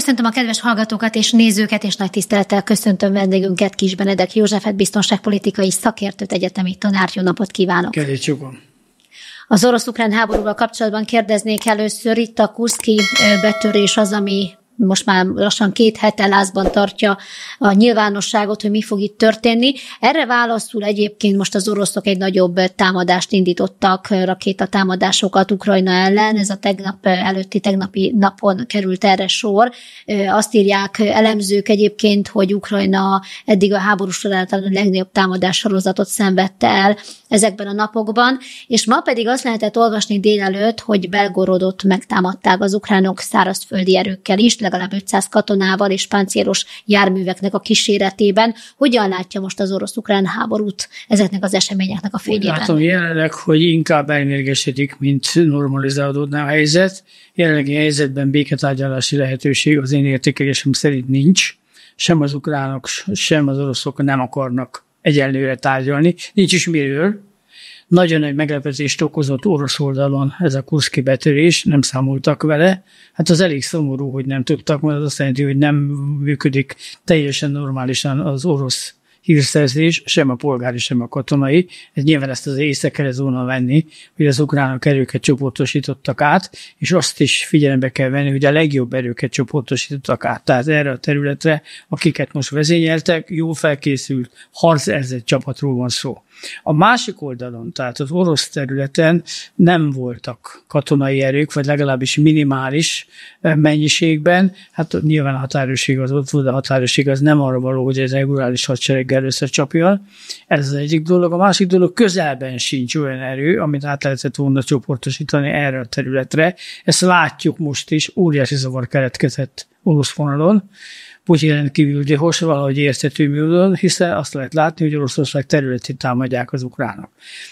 Köszöntöm a kedves hallgatókat és nézőket, és nagy tisztelettel köszöntöm vendégünket, Kis Benedek Józsefet, biztonságpolitikai szakértőt, egyetemi tanárt. Jó napot kívánok! Kedves az orosz-ukrán háborúval kapcsolatban kérdeznék először, itt a Kurszki betörés az, ami most már lassan két hete lázban tartja a nyilvánosságot, hogy mi fog itt történni. Erre válaszul egyébként most az oroszok egy nagyobb támadást indítottak, rakétatámadásokat Ukrajna ellen, ez a tegnap előtti tegnapi napon került erre sor. Azt írják elemzők egyébként, hogy Ukrajna eddig a háború során a legnagyobb támadás sorozatot szenvedte el ezekben a napokban, és ma pedig azt lehetett olvasni délelőtt, hogy Belgorodot megtámadták az ukránok szárazföldi erőkkel is, legalább 500 katonával és páncélos járműveknek a kíséretében. Hogyan látja most az orosz-ukrán háborút ezeknek az eseményeknek a fényében? látom jelenleg, hogy inkább elmérgesedik, mint normalizálódna a helyzet. Jelenlegi helyzetben béketárgyalási lehetőség az én értékelésem szerint nincs. Sem az ukránok, sem az oroszok nem akarnak egyenlőre tárgyalni. Nincs is miről, nagyon nagy meglepetést okozott orosz oldalon ez a Kurszki betörés, nem számoltak vele. Hát az elég szomorú, hogy nem tudtak, mert az azt jelenti, hogy nem működik teljesen normálisan az orosz hírszerzés, sem a polgári, sem a katonai. Ez nyilván ezt az észre kellett volna venni, hogy az ukránok erőket csoportosítottak át, és azt is figyelembe kell venni, hogy a legjobb erőket csoportosítottak át. Tehát erre a területre, akiket most vezényeltek, jó felkészült, harcerzett csapatról van szó. A másik oldalon, tehát az orosz területen nem voltak katonai erők, vagy legalábbis minimális eh, mennyiségben. Hát nyilván a határőrség az ott volt, de a határőrség az nem arra való, hogy egy regulális hadsereggel összecsapja. Ez az egyik dolog. A másik dolog, közelben sincs olyan erő, amit át lehetett volna csoportosítani erre a területre. Ezt látjuk most is, óriási zavar keletkezett orosz vonalon, Putyin rendkívül gyors, valahogy érthető módon, hiszen azt lehet látni, hogy Oroszország területét támadják az ukránok.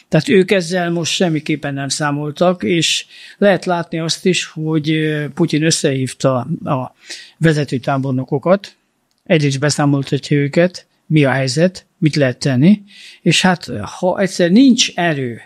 Tehát ők ezzel most semmiképpen nem számoltak, és lehet látni azt is, hogy Putyin összehívta a vezető tábornokokat, egyrészt beszámoltatja őket, mi a helyzet, mit lehet tenni, és hát ha egyszer nincs erő,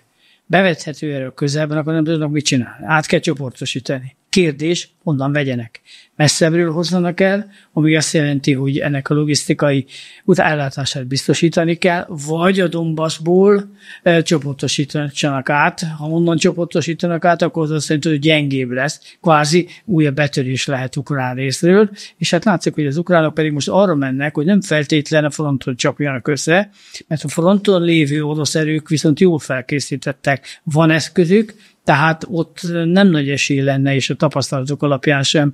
bevethető erő közelben, akkor nem tudnak mit csinálni. Át kell csoportosítani. Kérdés, honnan vegyenek. Messzebbről hozzanak el, ami azt jelenti, hogy ennek a logisztikai utállátását biztosítani kell, vagy a Dombaszból e, csoportosítanak át. Ha onnan csoportosítanak át, akkor az azt jelenti, hogy gyengébb lesz. Kvázi újabb betörés lehet ukrán részről, és hát látszik, hogy az ukránok pedig most arra mennek, hogy nem feltétlenül a fronton csapjanak össze, mert a fronton lévő orosz erők viszont jól felkészítettek. Van eszközük, tehát ott nem nagy esély lenne, és a tapasztalatok alapján sem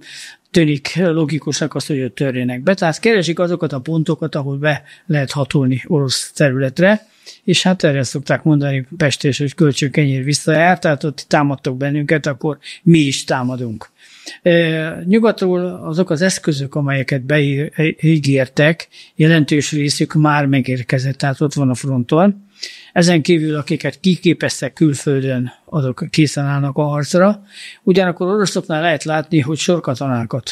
tűnik logikusnak azt, hogy őt törjenek be. Tehát keresik azokat a pontokat, ahol be lehet hatolni orosz területre, és hát erre szokták mondani pestés, hogy kölcsönkenyér kenyér visszajár, tehát ott támadtok bennünket, akkor mi is támadunk. E, nyugatról azok az eszközök, amelyeket beígértek, jelentős részük már megérkezett, tehát ott van a fronton. Ezen kívül, akiket kiképeztek külföldön, azok készen állnak a harcra. Ugyanakkor oroszoknál lehet látni, hogy sorkatonákat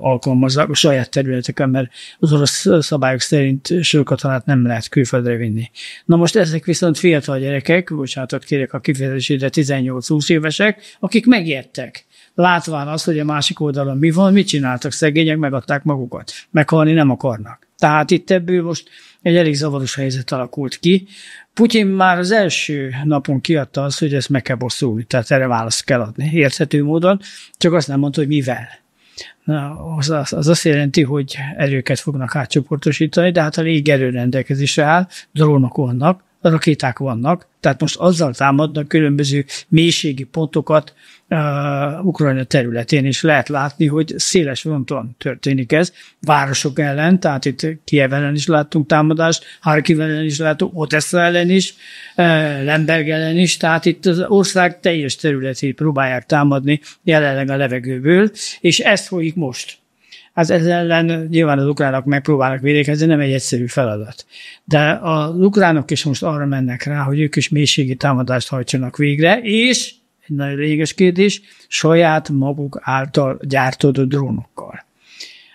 alkalmaznak a saját területeken, mert az orosz szabályok szerint sorkatonát nem lehet külföldre vinni. Na most ezek viszont fiatal gyerekek, bocsánatot kérek a kifejezésére, 18-20 évesek, akik megijedtek látván az, hogy a másik oldalon mi van, mit csináltak szegények, megadták magukat. Meghalni nem akarnak. Tehát itt ebből most egy elég zavaros helyzet alakult ki. Putyin már az első napon kiadta azt, hogy ezt meg kell bosszulni, tehát erre választ kell adni, érthető módon, csak azt nem mondta, hogy mivel. Na, az, az, az azt jelenti, hogy erőket fognak átcsoportosítani, de hát a légerő rendelkezésre áll, drónok vannak, rakéták vannak, tehát most azzal támadnak különböző mélységi pontokat, uh, Ukrajna területén is lehet látni, hogy széles fronton történik ez, városok ellen, tehát itt Kiev ellen is láttunk támadást, Harkiv ellen is láttunk, Odessa ellen is, uh, Lemberg ellen is, tehát itt az ország teljes területét próbálják támadni jelenleg a levegőből, és ezt folyik most. Hát ez ellen nyilván az ukránok megpróbálnak védekezni, nem egy egyszerű feladat. De az ukránok is most arra mennek rá, hogy ők is mélységi támadást hajtsanak végre, és nagyon réges kérdés, saját maguk által gyártott drónokkal.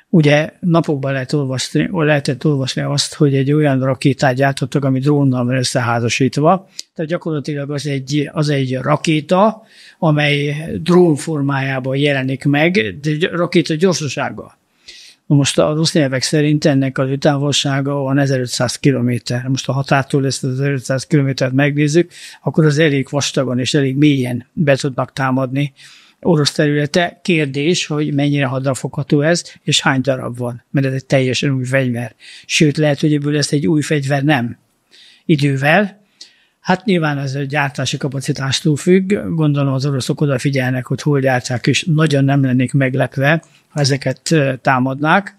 Ugye napokban lehet olvasni, lehetett olvasni azt, hogy egy olyan rakétát gyártottak, ami drónnal van összeházasítva. Tehát gyakorlatilag az egy, az egy rakéta, amely drón formájában jelenik meg, de rakéta gyorsasággal. Most az orosz nyelvek szerint ennek az távolsága van 1500 km. Most a határtól ezt az 1500 kilométert megnézzük, akkor az elég vastagon és elég mélyen be tudnak támadni orosz területe. Kérdés, hogy mennyire hadrafogható ez, és hány darab van, mert ez egy teljesen új fegyver. Sőt, lehet, hogy ebből lesz egy új fegyver nem. Idővel, Hát nyilván ez a gyártási kapacitástól függ, gondolom az oroszok odafigyelnek, hogy hol gyártják, és nagyon nem lennék meglepve, ha ezeket támadnák.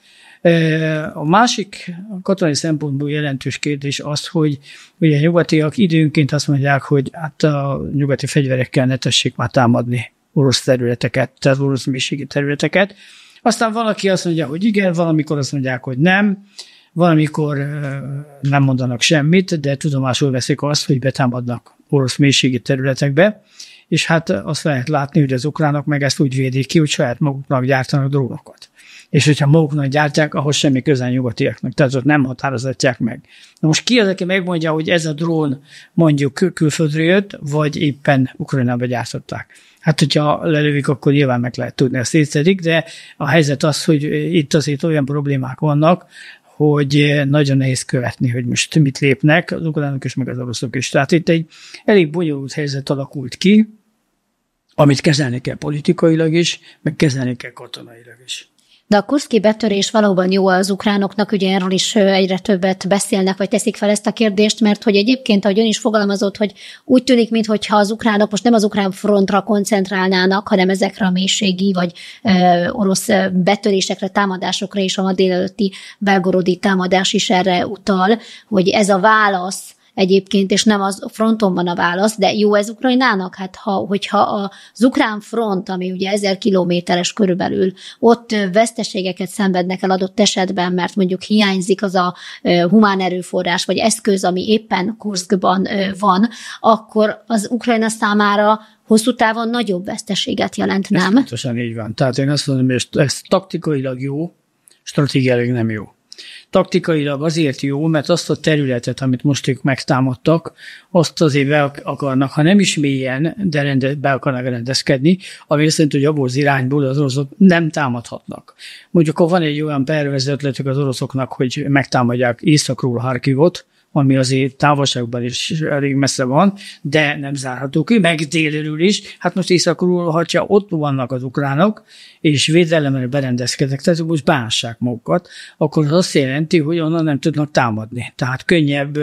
A másik katonai szempontból jelentős kérdés az, hogy ugye a nyugatiak időnként azt mondják, hogy hát a nyugati fegyverekkel ne tessék már támadni orosz területeket, tehát orosz mélységi területeket. Aztán valaki azt mondja, hogy igen, valamikor azt mondják, hogy nem. Valamikor nem mondanak semmit, de tudomásul veszik azt, hogy betámadnak orosz mélységi területekbe, és hát azt lehet látni, hogy az ukránok meg ezt úgy védik ki, hogy saját maguknak gyártanak drónokat. És hogyha maguknak gyártják, ahhoz semmi közel nyugatiaknak, tehát ott nem határozatják meg. Na most ki az, aki megmondja, hogy ez a drón mondjuk kül- külföldről jött, vagy éppen Ukrajnába gyártották? Hát, hogyha lelövik, akkor nyilván meg lehet tudni, ezt szétszedik, de a helyzet az, hogy itt azért olyan problémák vannak, hogy eh, nagyon nehéz követni, hogy most mit lépnek az ukránok és meg az oroszok is. Tehát itt egy elég bonyolult helyzet alakult ki, amit kezelni kell politikailag is, meg kezelni kell katonailag is. De a kurszki betörés valóban jó az ukránoknak, ugye erről is egyre többet beszélnek, vagy teszik fel ezt a kérdést, mert hogy egyébként, ahogy ön is fogalmazott, hogy úgy tűnik, mintha az ukránok most nem az ukrán frontra koncentrálnának, hanem ezekre a mélységi vagy ö, orosz betörésekre, támadásokra, és a ma délelőtti belgorodi támadás is erre utal, hogy ez a válasz egyébként, és nem az fronton van a válasz, de jó ez Ukrajnának? Hát ha, hogyha az ukrán front, ami ugye ezer kilométeres körülbelül, ott veszteségeket szenvednek el adott esetben, mert mondjuk hiányzik az a humán erőforrás, vagy eszköz, ami éppen Kurszkban van, akkor az Ukrajna számára hosszú távon nagyobb veszteséget jelent, nem? Ez pontosan így van. Tehát én azt mondom, hogy ez taktikailag jó, stratégiailag nem jó taktikailag azért jó, mert azt a területet, amit most ők megtámadtak, azt azért be akarnak, ha nem is mélyen, de rende, be akarnak rendezkedni, ami azt jelenti, hogy abból az irányból az oroszok nem támadhatnak. Mondjuk, ha van egy olyan pervezetletük az oroszoknak, hogy megtámadják északról Harkivot, ami azért távolságban is elég messze van, de nem zárható ki, meg délről is. Hát most északról, hogyha ott vannak az ukránok, és védelemre berendezkedek, tehát most bánsák magukat, akkor az azt jelenti, hogy onnan nem tudnak támadni. Tehát könnyebb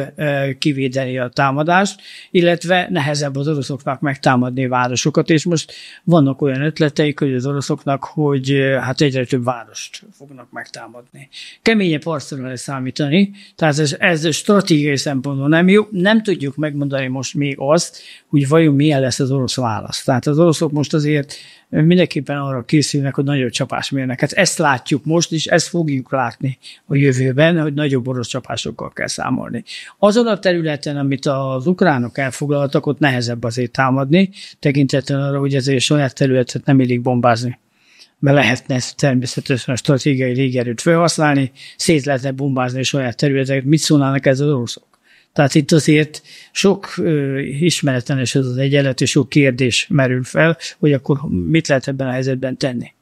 kivédeni a támadást, illetve nehezebb az oroszoknak megtámadni városokat, és most vannak olyan ötleteik, hogy az oroszoknak, hogy hát egyre több várost fognak megtámadni. Keményebb arcra lesz számítani, tehát ez, ez stratégia stratégiai szempontból nem jó. Nem tudjuk megmondani most még azt, hogy vajon milyen lesz az orosz válasz. Tehát az oroszok most azért mindenképpen arra készülnek, hogy nagyobb csapás mérnek. Hát ezt látjuk most, és ezt fogjuk látni a jövőben, hogy nagyobb orosz csapásokkal kell számolni. Azon a területen, amit az ukránok elfoglaltak, ott nehezebb azért támadni, tekintetlen arra, hogy ezért saját területet nem illik bombázni mert lehetne ezt természetesen a stratégiai légerőt felhasználni, szét lehetne bombázni a saját területeket, mit szólnának ez az oroszok? Tehát itt azért sok ö, ismeretlenes ez az egyenlet, és sok kérdés merül fel, hogy akkor mit lehet ebben a helyzetben tenni.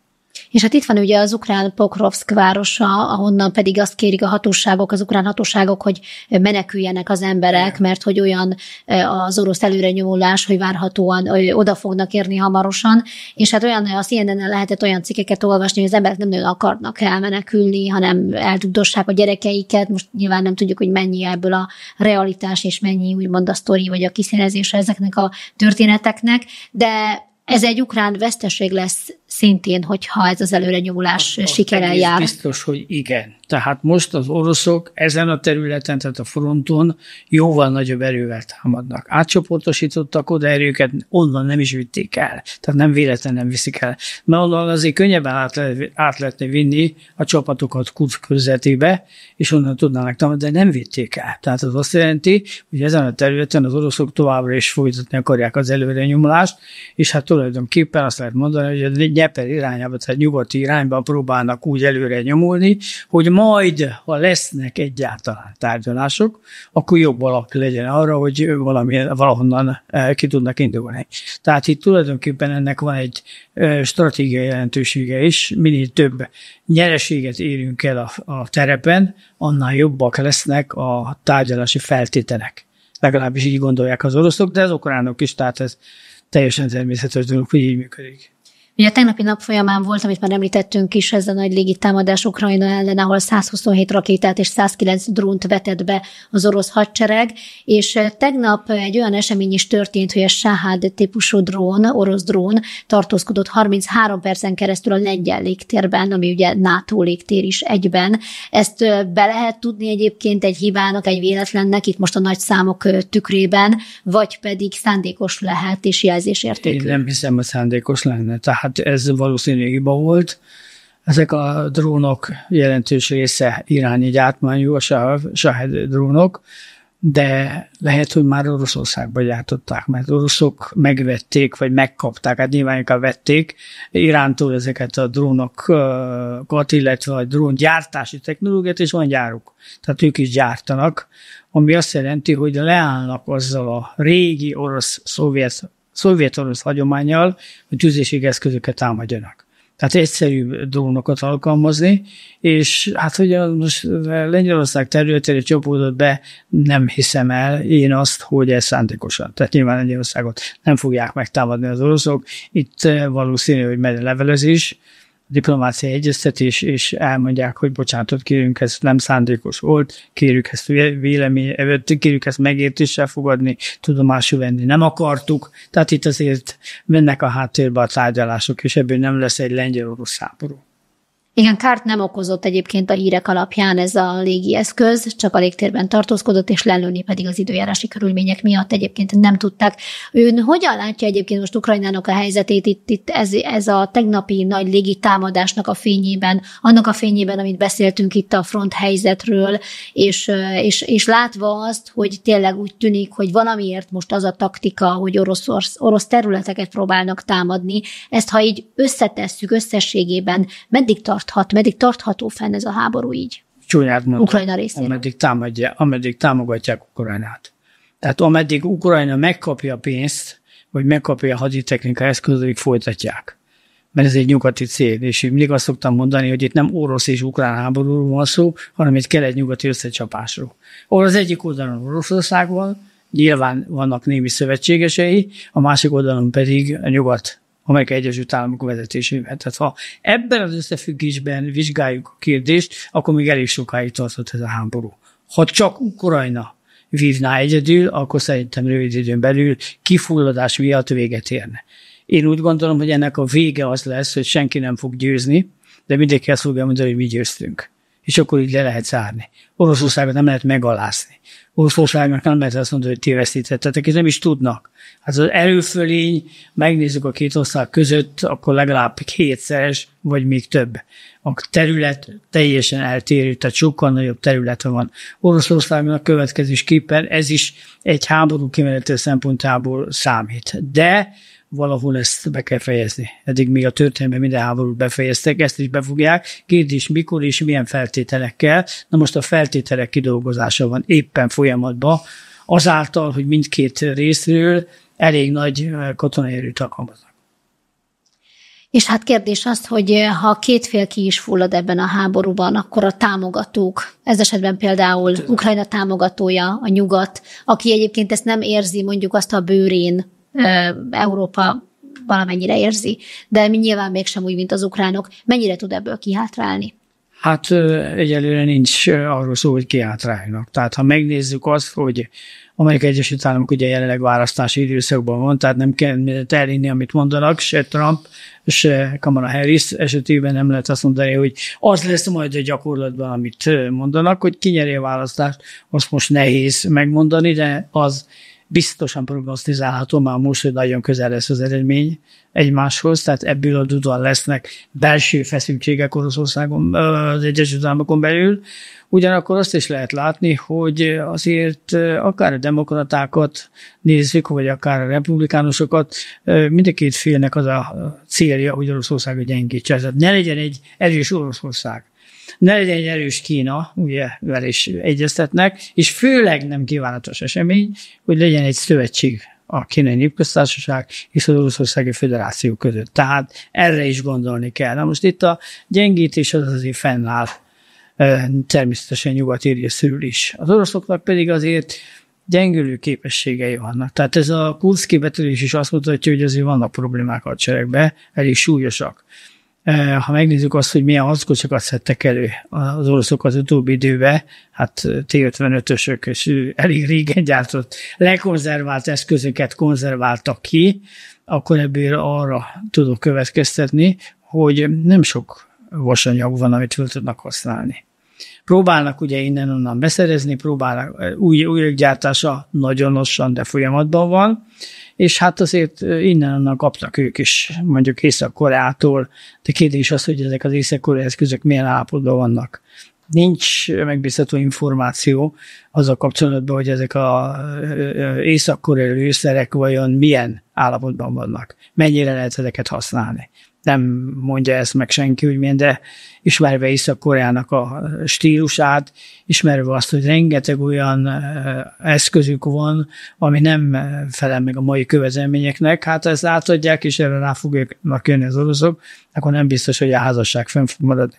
És hát itt van ugye az ukrán Pokrovsk városa, ahonnan pedig azt kérik a hatóságok, az ukrán hatóságok, hogy meneküljenek az emberek, mert hogy olyan az orosz előrenyomulás, hogy várhatóan hogy oda fognak érni hamarosan, és hát olyan, a cnn lehetett olyan cikkeket olvasni, hogy az emberek nem nagyon akarnak elmenekülni, hanem eltuddossák a gyerekeiket, most nyilván nem tudjuk, hogy mennyi ebből a realitás, és mennyi úgymond a sztori, vagy a kiszínezése ezeknek a történeteknek, de ez egy ukrán veszteség lesz szintén, hogyha ez az előrenyúlás sikerel jár. Biztos, hogy igen. Tehát most az oroszok ezen a területen, tehát a fronton jóval nagyobb erővel támadnak. Átcsoportosítottak oda erőket, onnan nem is vitték el. Tehát nem véletlenül nem viszik el. Mert onnan azért könnyebben át, lehet, át lehetne vinni a csapatokat Kurz közvetébe, és onnan tudnának támadni, de nem vitték el. Tehát az azt jelenti, hogy ezen a területen az oroszok továbbra is folytatni akarják az előre nyomulást, és hát tulajdonképpen azt lehet mondani, hogy a Nyeper irányába, tehát nyugati irányba próbálnak úgy előre nyomulni, hogy ma majd, ha lesznek egyáltalán tárgyalások, akkor jobb valaki legyen arra, hogy valami, valahonnan eh, ki tudnak indulni. Tehát itt tulajdonképpen ennek van egy eh, stratégiai jelentősége is, minél több nyereséget érünk el a, a terepen, annál jobbak lesznek a tárgyalási feltételek. Legalábbis így gondolják az oroszok, de az okránok is, tehát ez teljesen természetes dolog, hogy így működik. Ugye a tegnapi nap folyamán volt, amit már említettünk is, ez a nagy légitámadás Ukrajna ellen, ahol 127 rakétát és 109 drónt vetett be az orosz hadsereg, és eh, tegnap egy olyan esemény is történt, hogy a Sahád típusú drón, orosz drón tartózkodott 33 percen keresztül a lengyel légtérben, ami ugye NATO légtér is egyben. Ezt eh, be lehet tudni egyébként egy hibának, egy véletlennek, itt most a nagy számok eh, tükrében, vagy pedig szándékos lehet és jelzésértékű. Én nem hiszem, hogy szándékos lenne. Tehát hát ez valószínűleg hiba volt. Ezek a drónok jelentős része iráni gyártmányú, a Shahed drónok, de lehet, hogy már Oroszországba gyártották, mert oroszok megvették, vagy megkapták, hát nyilván inkább vették Irántól ezeket a drónokat, illetve a gyártási technológiát, és van gyáruk. Tehát ők is gyártanak, ami azt jelenti, hogy leállnak azzal a régi orosz-szovjet szovjetorosz hagyományjal, hogy tűzéségi eszközöket támadjanak. Tehát egyszerű drónokat alkalmazni, és hát hogy most Lengyelország területére csapódott be, nem hiszem el én azt, hogy ez szándékosan. Tehát nyilván Lengyelországot nem fogják megtámadni az oroszok. Itt valószínű, hogy megy a levelezés, diplomáciai egyeztetés, és elmondják, hogy bocsánatot kérünk, ez nem szándékos volt, kérjük ezt vélemény, kérjük ezt megértéssel fogadni, tudomásul venni nem akartuk, tehát itt azért mennek a háttérbe a tárgyalások, és ebből nem lesz egy lengyel-orosz háború. Igen, kárt nem okozott egyébként a hírek alapján ez a légi eszköz, csak a légtérben tartózkodott, és lelőni pedig az időjárási körülmények miatt egyébként nem tudták. Ön hogyan látja egyébként most Ukrajnának a helyzetét itt, itt ez, ez a tegnapi nagy légitámadásnak a fényében, annak a fényében, amit beszéltünk itt a front helyzetről, és, és, és látva azt, hogy tényleg úgy tűnik, hogy valamiért most az a taktika, hogy orosz, orosz területeket próbálnak támadni, ezt ha így összetesszük összességében, meddig tart tarthat, meddig tartható fenn ez a háború így? Csúnyát mondom, Ukrajna részéről. Ameddig, támadja, ameddig támogatják Ukrajnát. Tehát ameddig Ukrajna megkapja a pénzt, vagy megkapja a haditechnika eszközöig, folytatják. Mert ez egy nyugati cél, és én mindig azt szoktam mondani, hogy itt nem orosz és ukrán háborúról van szó, hanem egy kelet-nyugati összecsapásról. Ahol az egyik oldalon Oroszország van, nyilván vannak némi szövetségesei, a másik oldalon pedig a nyugat Amerikai Egyesült Államok vezetésével. Tehát ha ebben az összefüggésben vizsgáljuk a kérdést, akkor még elég sokáig tartott ez a háború. Ha csak Ukrajna vívná egyedül, akkor szerintem rövid időn belül kifulladás miatt véget érne. Én úgy gondolom, hogy ennek a vége az lesz, hogy senki nem fog győzni, de mindenki azt fogja mondani, hogy mi győztünk és akkor így le lehet zárni. Oroszországot nem lehet megalászni. Oroszországnak nem lehet azt mondani, hogy ti vesztítettetek, és nem is tudnak. Hát az erőfölény, megnézzük a két ország között, akkor legalább kétszeres, vagy még több. A terület teljesen eltérő, tehát sokkal nagyobb területe van. Oroszországnak következésképpen ez is egy háború kimenető szempontjából számít. De valahol ezt be kell fejezni. Eddig még a történelme minden háborút befejeztek, ezt is befogják. Kérdés mikor és milyen feltételekkel. Na most a feltételek kidolgozása van éppen folyamatban, azáltal, hogy mindkét részről elég nagy eh, katonai erőt alkalmaznak. És hát kérdés az, hogy eh, ha két fél ki is fullad ebben a háborúban, akkor a támogatók, ez esetben például Ukrajna támogatója, a nyugat, aki egyébként ezt nem érzi mondjuk azt a bőrén, Európa valamennyire érzi, de mi nyilván mégsem úgy, mint az ukránok. Mennyire tud ebből kihátrálni? Hát egyelőre nincs arról szó, hogy kiátrálnak. Tehát ha megnézzük azt, hogy Amerika Egyesült Államok ugye jelenleg választási időszakban van, tehát nem kell elinni, amit mondanak, se Trump, se Kamala Harris esetében nem lehet azt mondani, hogy az lesz majd a gyakorlatban, amit mondanak, hogy kinyeri a választást, azt most nehéz megmondani, de az biztosan prognosztizálható már most, hogy nagyon közel lesz az eredmény egymáshoz, tehát ebből adódóan lesznek belső feszültségek Oroszországon, az Egyesült Államokon belül. Ugyanakkor azt is lehet látni, hogy azért akár a demokratákat nézzük, vagy akár a republikánusokat, mind a két félnek az a célja, hogy Oroszország gyengítse. Tehát ne legyen egy erős Oroszország ne legyen egy erős Kína, ugye vele is egyeztetnek, és főleg nem kívánatos esemény, hogy legyen egy szövetség a kínai népköztársaság és az Oroszországi Föderáció között. Tehát erre is gondolni kell. Na most itt a gyengítés az azért fennáll természetesen nyugati részről is. Az oroszoknak pedig azért gyengülő képességei vannak. Tehát ez a kurszki betörés is azt mutatja, hogy azért vannak problémák a hadseregben, elég súlyosak. Eh, ha megnézzük azt, hogy milyen hazugságokat szedtek elő az oroszok az utóbbi időbe, hát eh, T-55-ösök és elég régen gyártott lekonzervált eszközöket konzerváltak ki, akkor ebből arra tudok következtetni, hogy nem sok vasanyag van, amit föl tudnak használni. Próbálnak ugye innen-onnan beszerezni, próbálnak, új, új gyártása nagyon lassan, de folyamatban van, és hát azért innen-onnan kaptak ők is, mondjuk Észak-Koreától, de kérdés az, hogy ezek az észak-koreai eszközök milyen állapotban vannak nincs megbízható információ az a kapcsolatban, hogy ezek a észak-koreai lőszerek vajon milyen állapotban vannak, mennyire lehet ezeket használni nem mondja ezt meg senki, hogy milyen, de ismerve Észak-Koreának a stílusát, ismerve azt, hogy rengeteg olyan eszközük van, ami nem felel meg a mai követelményeknek, hát ezt átadják, és erre rá fognak jönni az oroszok, akkor nem biztos, hogy a házasság fenn fog maradni.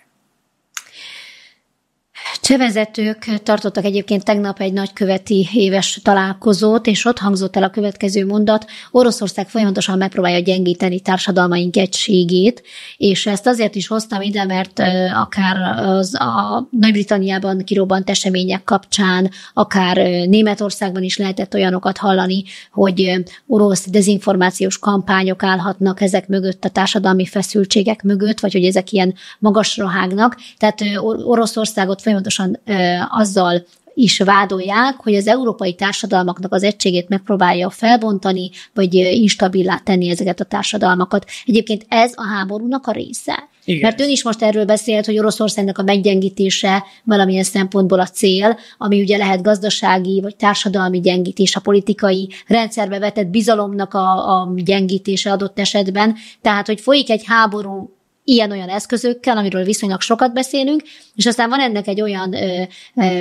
Csevezetők tartottak egyébként tegnap egy nagyköveti éves találkozót, és ott hangzott el a következő mondat, Oroszország folyamatosan megpróbálja gyengíteni társadalmaink egységét, és ezt azért is hoztam ide, mert akár az a Nagy-Britanniában kirobbant események kapcsán, akár Németországban is lehetett olyanokat hallani, hogy orosz dezinformációs kampányok állhatnak ezek mögött, a társadalmi feszültségek mögött, vagy hogy ezek ilyen magasra hágnak. Tehát Oroszországot folyamatosan ö, azzal is vádolják, hogy az európai társadalmaknak az egységét megpróbálja felbontani, vagy instabilá tenni ezeket a társadalmakat. Egyébként ez a háborúnak a része. Igen. Mert ön is most erről beszélt, hogy Oroszországnak a meggyengítése valamilyen szempontból a cél, ami ugye lehet gazdasági vagy társadalmi gyengítés, a politikai rendszerbe vetett bizalomnak a, a gyengítése adott esetben. Tehát, hogy folyik egy háború ilyen-olyan eszközökkel, amiről viszonylag sokat beszélünk, és aztán van ennek egy olyan ö, ö,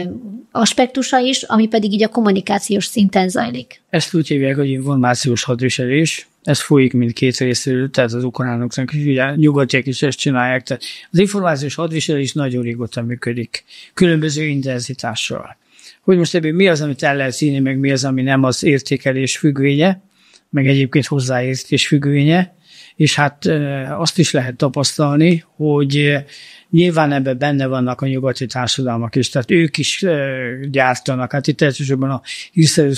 aspektusa is, ami pedig így a kommunikációs szinten zajlik. Ezt úgy hívják, hogy információs hadviselés, ez folyik mind két részéről, tehát az ukránoknak nyugatják is ezt csinálják. Tehát az információs hadviselés nagyon régóta működik, különböző intenzitással. Hogy most ebből mi az, amit el lehet színi, meg mi az, ami nem az értékelés függvénye, meg egyébként hozzáértés függvénye, és hát azt is lehet tapasztalni, hogy nyilván ebben benne vannak a nyugati társadalmak is, tehát ők is gyártanak. Hát itt elsősorban a hírszerű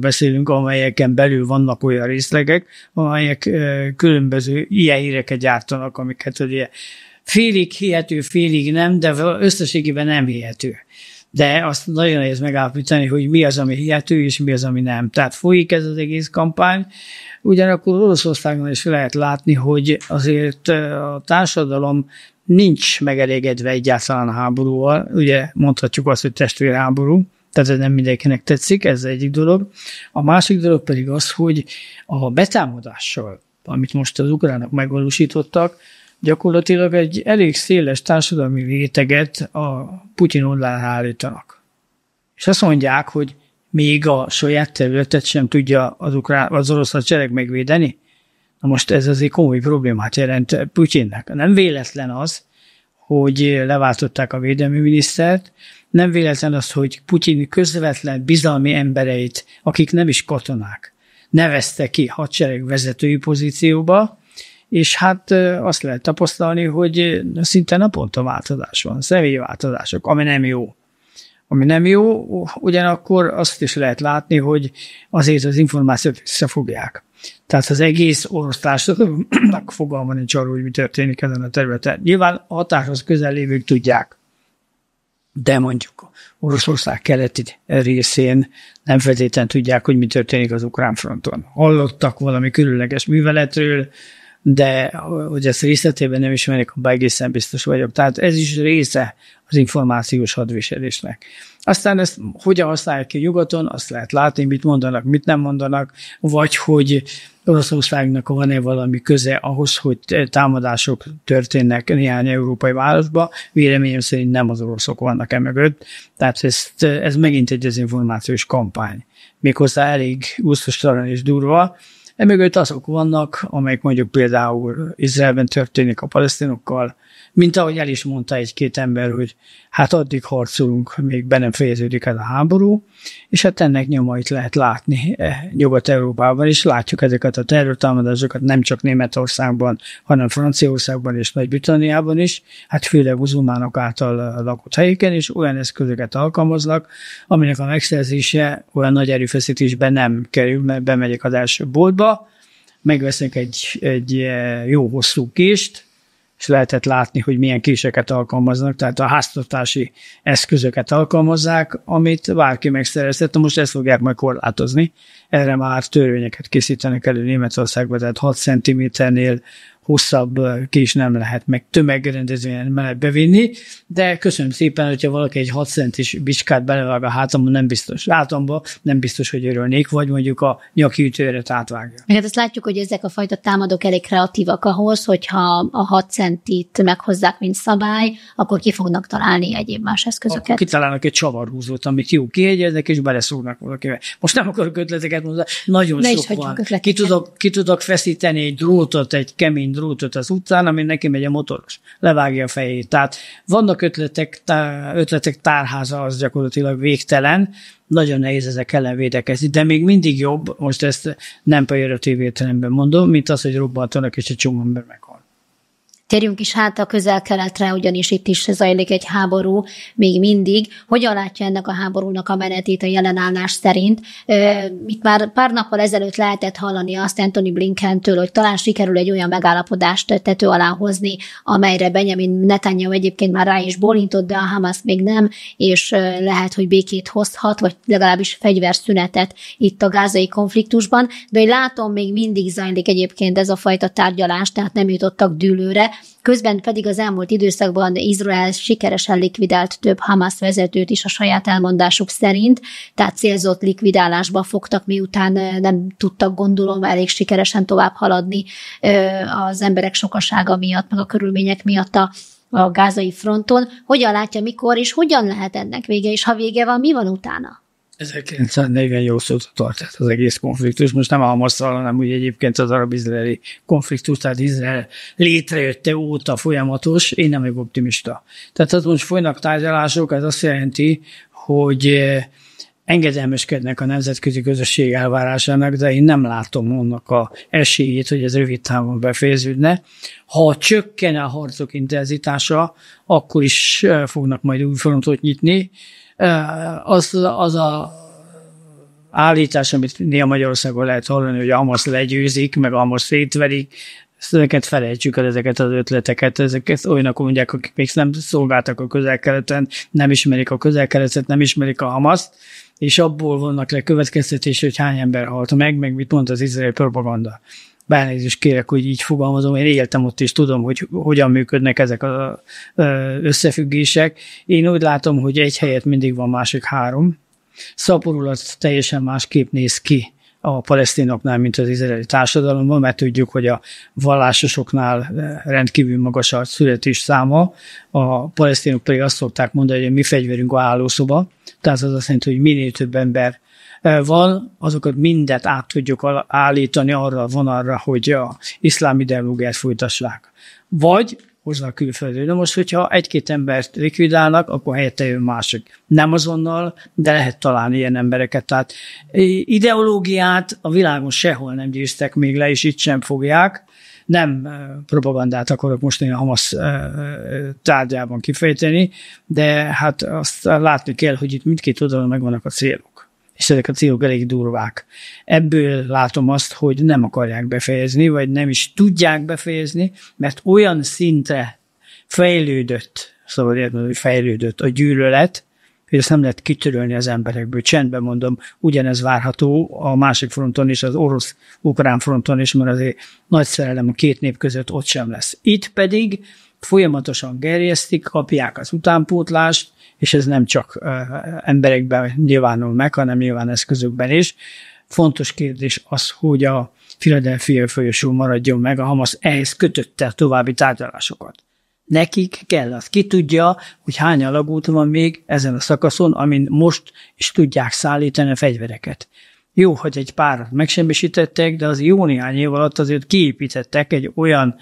beszélünk, amelyeken belül vannak olyan részlegek, amelyek különböző ilyen híreket gyártanak, amiket ugye félig hihető, félig nem, de összességében nem hihető de azt nagyon nehéz megállapítani, hogy mi az, ami hihető, és mi az, ami nem. Tehát folyik ez az egész kampány. Ugyanakkor Oroszországon is lehet látni, hogy azért a társadalom nincs megelégedve egyáltalán a háborúval. Ugye mondhatjuk azt, hogy testvérháború, tehát ez nem mindenkinek tetszik, ez egyik dolog. A másik dolog pedig az, hogy a betámadással, amit most az ukránok megvalósítottak, gyakorlatilag egy elég széles társadalmi réteget a Putyin oldalán állítanak. És azt mondják, hogy még a saját területet sem tudja az, ukrán, az orosz hadsereg megvédeni? Na most ez azért komoly problémát jelent Putyinnek. Nem véletlen az, hogy leváltották a védelmi minisztert, nem véletlen az, hogy Putyin közvetlen bizalmi embereit, akik nem is katonák, nevezte ki hadsereg vezetői pozícióba, és hát azt lehet tapasztalni, hogy szinte naponta változás van, személyi változások, ami nem jó ami nem jó, ugyanakkor azt is lehet látni, hogy azért az információt összefogják. Tehát az egész orosz társadalomnak fogalma nincs arról, hogy mi történik ezen a területen. Nyilván a hatáshoz közel lévők tudják, de mondjuk Oroszország keleti részén nem feltétlenül tudják, hogy mi történik az ukrán fronton. Hallottak valami különleges műveletről, de hogy ezt részletében nem ismerik, abban egészen biztos vagyok. Tehát ez is része az információs hadviselésnek. Aztán ezt hogyan használják ki nyugaton, azt lehet látni, mit mondanak, mit nem mondanak, vagy hogy Oroszországnak van-e valami köze ahhoz, hogy támadások történnek néhány európai városba. Véleményem szerint nem az oroszok vannak e mögött. Tehát ez, ez megint egy dezinformációs kampány. Méghozzá elég úsztustalan és durva, Emögött azok vannak, amelyek mondjuk például Izraelben történik a palesztinokkal, mint ahogy el is mondta egy-két ember, hogy hát addig harcolunk, még be nem fejeződik el a háború, és hát ennek nyomait lehet látni eh, Nyugat-Európában, és látjuk ezeket a terrortámadásokat nem csak Németországban, hanem Franciaországban és Nagy-Britanniában is, hát főleg muzulmánok által eh, lakott helyeken, és olyan eszközöket alkalmaznak, aminek a megszerzése olyan nagy erőfeszítésben nem kerül, mert bemegyek az első boltba, megvesznek egy, egy eh, jó hosszú kést, és lehetett látni, hogy milyen késeket alkalmaznak, tehát a háztartási eszközöket alkalmazzák, amit bárki megszerezhet, most ezt fogják majd korlátozni. Erre már törvényeket készítenek elő Németországban, tehát 6 cm-nél hosszabb ki is nem lehet, meg tömegrendezvényen mellett bevinni, de köszönöm szépen, hogyha valaki egy 6 centis bicskát belevág a hátamon, nem biztos. látomba nem biztos, hogy örülnék, vagy mondjuk a nyaki ütőret átvágja. Hát azt látjuk, hogy ezek a fajta támadók elég kreatívak ahhoz, hogyha a 6 centit meghozzák, mint szabály, akkor ki fognak találni egyéb más eszközöket. Akkor kitalálnak egy csavarhúzót, amit jó kiegyeznek, és beleszúrnak valakivel. Most nem akarok ötleteket mondani, nagyon ne sok van. Ki tudok, ki tudok feszíteni egy drótot, egy kemény drótot az utcán, ami neki megy a motoros, levágja a fejét. Tehát vannak ötletek, tá, ötletek tárháza az gyakorlatilag végtelen, nagyon nehéz ezek ellen védekezni, de még mindig jobb, most ezt nem pejoratív értelemben mondom, mint az, hogy robbantanak és egy csomó ember meg Térjünk is hát a közel-keletre, ugyanis itt is zajlik egy háború még mindig. Hogyan látja ennek a háborúnak a menetét a jelenállás szerint? Itt már pár nappal ezelőtt lehetett hallani azt Anthony Blinkentől, hogy talán sikerül egy olyan megállapodást tető alá hozni, amelyre Benjamin Netanyahu egyébként már rá is bolintott, de a Hamas még nem, és lehet, hogy békét hozhat, vagy legalábbis fegyverszünetet itt a gázai konfliktusban. De hogy látom, még mindig zajlik egyébként ez a fajta tárgyalás, tehát nem jutottak dűlőre közben pedig az elmúlt időszakban Izrael sikeresen likvidált több Hamas vezetőt is a saját elmondásuk szerint, tehát célzott likvidálásba fogtak, miután nem tudtak gondolom elég sikeresen tovább haladni az emberek sokasága miatt, meg a körülmények miatt a a gázai fronton, hogyan látja, mikor, és hogyan lehet ennek vége, és ha vége van, mi van utána? jó szót tart tehát az egész konfliktus. Most nem a Hamasszal, hanem úgy egyébként az arab-izraeli konfliktus, tehát Izrael létrejötte óta folyamatos, én nem vagyok optimista. Tehát az most folynak tárgyalások, ez azt jelenti, hogy eh, engedelmeskednek a nemzetközi közösség elvárásának, de én nem látom annak a esélyét, hogy ez rövid távon befejeződne. Ha csökken a harcok intenzitása, akkor is eh, fognak majd új frontot nyitni, az, az a állítás, amit néha Magyarországon lehet hallani, hogy Amos legyőzik, meg Amos szétverik, ezeket felejtsük el, ezeket az ötleteket, ezeket olyanok mondják, akik még nem szolgáltak a közelkeleten, nem ismerik a közelkeletet, nem ismerik a Hamaszt, és abból vannak le következtetés, hogy hány ember halt meg, meg mit mond az izrael propaganda bánézést kérek, hogy így fogalmazom, én éltem ott, és tudom, hogy hogyan működnek ezek az összefüggések. Én úgy látom, hogy egy helyet mindig van másik három. Szaporulat teljesen másképp néz ki a palesztinoknál, mint az izraeli társadalomban, mert tudjuk, hogy a vallásosoknál rendkívül magas a születés száma, a palesztinok pedig azt szokták mondani, hogy mi fegyverünk a hálószoba, tehát az azt jelenti, hogy minél több ember van, azokat mindet át tudjuk állítani arra a vonalra, hogy a iszlám ideológiát folytassák. Vagy hozzá külföldre. Na most, hogyha egy-két embert likvidálnak, akkor helyette jön másik. Nem azonnal, de lehet találni ilyen embereket. Tehát ideológiát a világon sehol nem győztek még le, és itt sem fogják. Nem propagandát akarok most én a Hamas tárgyában kifejteni, de hát azt látni kell, hogy itt mindkét oldalon megvannak a célok és ezek a célok elég durvák. Ebből látom azt, hogy nem akarják befejezni, vagy nem is tudják befejezni, mert olyan szinte fejlődött, szóval értem, hogy fejlődött a gyűlölet, hogy ezt nem lehet kitörölni az emberekből. Csendben mondom, ugyanez várható a másik fronton is, az orosz-ukrán fronton is, mert azért nagy szerelem a két nép között ott sem lesz. Itt pedig folyamatosan gerjesztik, kapják az utánpótlást, és ez nem csak emberekben nyilvánul meg, hanem nyilván eszközökben is. Fontos kérdés az, hogy a Philadelphia folyosó maradjon meg, a Hamas ehhez kötötte a további tárgyalásokat. Nekik kell az. Ki tudja, hogy hány alagút van még ezen a szakaszon, amin most is tudják szállítani a fegyvereket. Jó, hogy egy párat megsemmisítettek, de az jó néhány év alatt azért kiépítettek egy olyan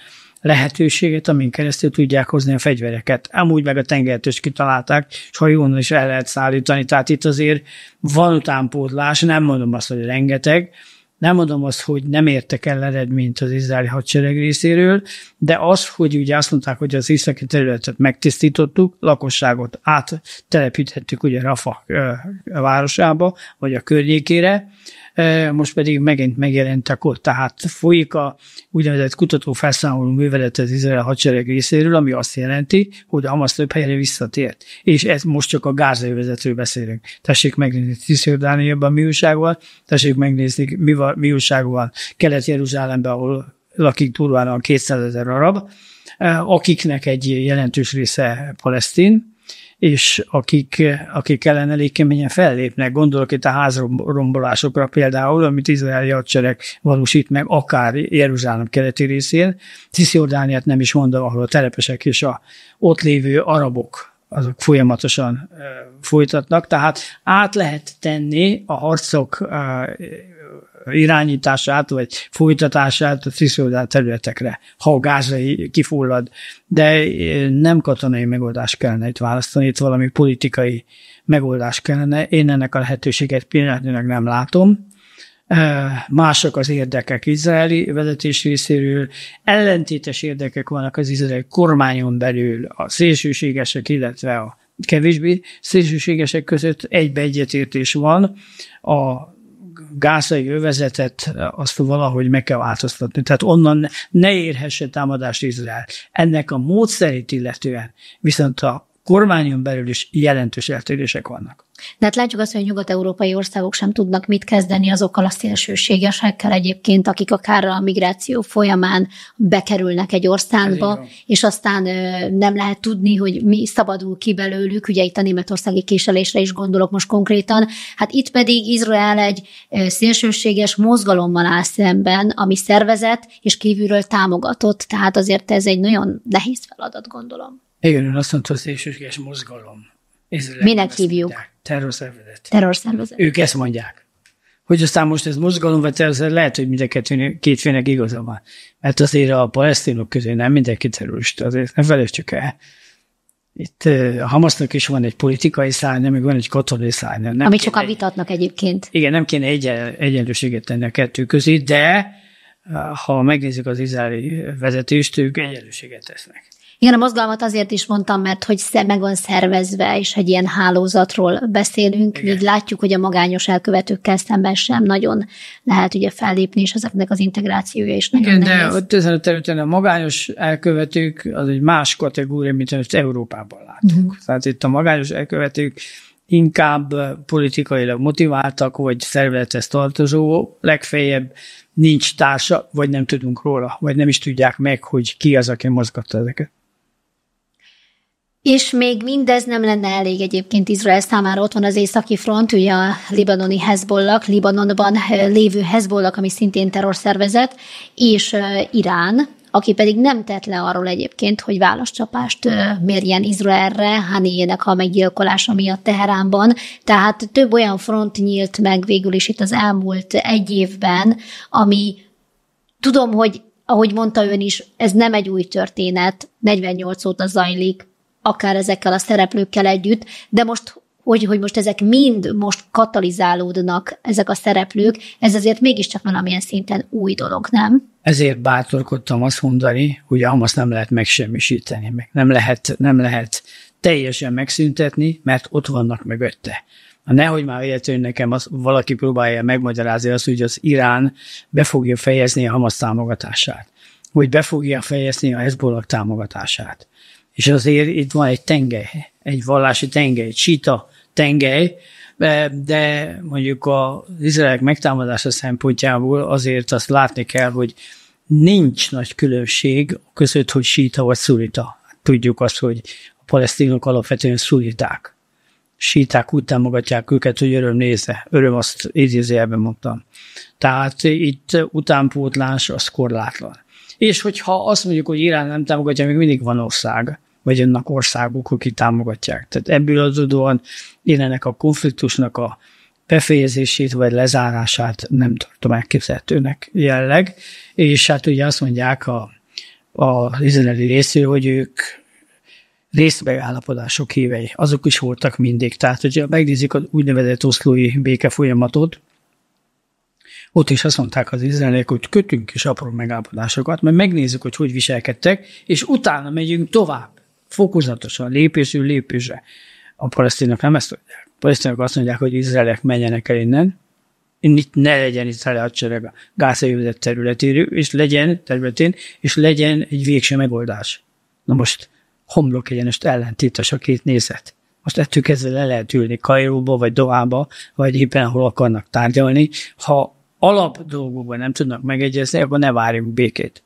lehetőséget, amin keresztül tudják hozni a fegyvereket. Amúgy meg a tengert is kitalálták, és hajón is el lehet szállítani, tehát itt azért van utánpótlás, nem mondom azt, hogy rengeteg, nem mondom azt, hogy nem értek el eredményt az izraeli hadsereg részéről, de az, hogy ugye azt mondták, hogy az északi területet megtisztítottuk, lakosságot áttelepíthettük ugye Rafa városába, vagy a környékére, most pedig megint megjelentek ott. Tehát folyik a úgynevezett kutatófelszámoló művelet az Izrael hadsereg részéről, ami azt jelenti, hogy Hamas több helyre visszatért. És ez most csak a gázővezetről beszélünk. Tessék megnézni Cisjordániában mi újságban, tessék megnézni mi, van, mi újság Kelet-Jeruzsálemben, ahol lakik durván a 200 ezer arab, akiknek egy jelentős része palesztin, és akik, akik ellen elég keményen fellépnek. Gondolok itt a házrombolásokra például, amit izraeli hadsereg valósít meg, akár Jeruzsálem keleti részén, Cisziordániát nem is mondom, ahol a telepesek és a ott lévő arabok azok folyamatosan folytatnak, tehát át lehet tenni a harcok irányítását, vagy folytatását a tisztoldál területekre, ha a gázai kifullad. De nem katonai megoldást kellene itt választani, itt valami politikai megoldás kellene. Én ennek a lehetőséget pillanatnyilag nem látom mások az érdekek izraeli vezetés részéről, ellentétes érdekek vannak az izraeli kormányon belül a szélsőségesek, illetve a kevésbé szélsőségesek között egybe egyetértés van, a gázai övezetet azt valahogy meg kell változtatni. Tehát onnan ne érhesse támadást Izrael. Ennek a módszerét illetően viszont a kormányon belül is jelentős eltérések vannak. De hát látjuk azt, hogy a nyugat-európai országok sem tudnak mit kezdeni azokkal a szélsőségesekkel egyébként, akik akár a migráció folyamán bekerülnek egy országba, és aztán nem lehet tudni, hogy mi szabadul ki belőlük, ugye itt a németországi késelésre is gondolok most konkrétan. Hát itt pedig Izrael egy szélsőséges mozgalommal áll szemben, ami szervezett és kívülről támogatott, tehát azért ez egy nagyon nehéz feladat, gondolom. Igen, azt mondta, hogy szélsőséges mozgalom. Minek hívjuk? terrorszervezet. Terrorszervezet. Ők ezt mondják. Hogy aztán most ez mozgalom vagy terrorszervezet, lehet, hogy mindenket kétfének igaza van. Mert azért a palesztinok közé nem mindenki terrorista, azért ne felejtsük el. Itt a Hamasznak is van egy politikai szárnya, meg van egy katonai szárnya. Nem csak a vitatnak egyébként. Igen, nem kéne egyen, egyenlőséget tenni a kettő közé, de ha megnézzük az izraeli vezetést, ők egyenlőséget tesznek. Igen, a mozgalmat azért is mondtam, mert hogy meg van szervezve, és egy ilyen hálózatról beszélünk, Igen. így látjuk, hogy a magányos elkövetőkkel szemben sem nagyon lehet ugye fellépni, és ezeknek az integrációja is nagyon Igen, nehéz. de ezen a területen a magányos elkövetők az egy más kategória, mint amit Európában látunk. Uh-huh. Tehát itt a magányos elkövetők inkább politikailag motiváltak, vagy szervezethez tartozó, legfeljebb nincs társa, vagy nem tudunk róla, vagy nem is tudják meg, hogy ki az, aki mozgatta ezeket. És még mindez nem lenne elég egyébként Izrael számára. Ott van az északi front, ugye a libanoni Hezbollah, Libanonban lévő Hezbollah, ami szintén terrorszervezet, és Irán, aki pedig nem tett le arról egyébként, hogy válaszcsapást mérjen Izraelre, Haniyének a meggyilkolása miatt Teheránban. Tehát több olyan front nyílt meg végül is itt az elmúlt egy évben, ami tudom, hogy ahogy mondta ön is, ez nem egy új történet, 48 óta zajlik, akár ezekkel a szereplőkkel együtt, de most hogy, hogy most ezek mind most katalizálódnak, ezek a szereplők, ez azért mégiscsak valamilyen szinten új dolog, nem? Ezért bátorkodtam azt mondani, hogy a Hamas nem lehet megsemmisíteni, meg nem lehet, nem lehet teljesen megszüntetni, mert ott vannak mögötte. Nehogy már véletlenül nekem az, valaki próbálja megmagyarázni azt, hogy az Irán be fogja fejezni a Hamas támogatását, hogy be fogja fejezni a Hezbollah támogatását és azért itt van egy tengely, egy vallási tengely, egy sita tengely, de mondjuk az izraelek megtámadása szempontjából azért azt látni kell, hogy nincs nagy különbség között, hogy síta vagy szurita. Tudjuk azt, hogy a palesztinok alapvetően szuriták. Síták úgy támogatják őket, hogy öröm nézze. Öröm azt idézőjelben mondtam. Tehát itt utánpótlás az korlátlan. És hogyha azt mondjuk, hogy Irán nem támogatja, még mindig van ország, vagy annak országok, akik támogatják. Tehát ebből adódóan én ennek a konfliktusnak a befejezését vagy lezárását nem tartom elképzelhetőnek jelleg, és hát ugye azt mondják a, a izraeli részű, hogy ők részmegállapodások hívei. Azok is voltak mindig. Tehát, hogyha megnézik az úgynevezett oszlói béke folyamatot, ott is azt mondták az izraeliek, hogy kötünk is apró megállapodásokat, mert megnézzük, hogy hogy viselkedtek, és utána megyünk tovább fokozatosan, lépésül lépésre. A palesztinok nem ezt mondják. A palesztinok azt mondják, hogy izraelek menjenek el innen, itt ne legyen Izrael hadsereg a gázajövőzet területéről, és legyen területén, és legyen egy végső megoldás. Na most homlok egyenest ellentétes a két nézet. Most ettől kezdve le lehet ülni Kairóba, vagy Doába, vagy éppen hol akarnak tárgyalni. Ha alap dolgokban nem tudnak megegyezni, akkor ne várjuk békét.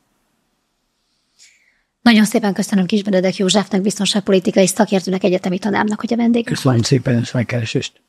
Nagyon szépen köszönöm Kisbenedek Józsefnek, biztonságpolitikai szakértőnek, egyetemi tanárnak, hogy a vendégünk Köszönöm volt. szépen ezt megkeresést.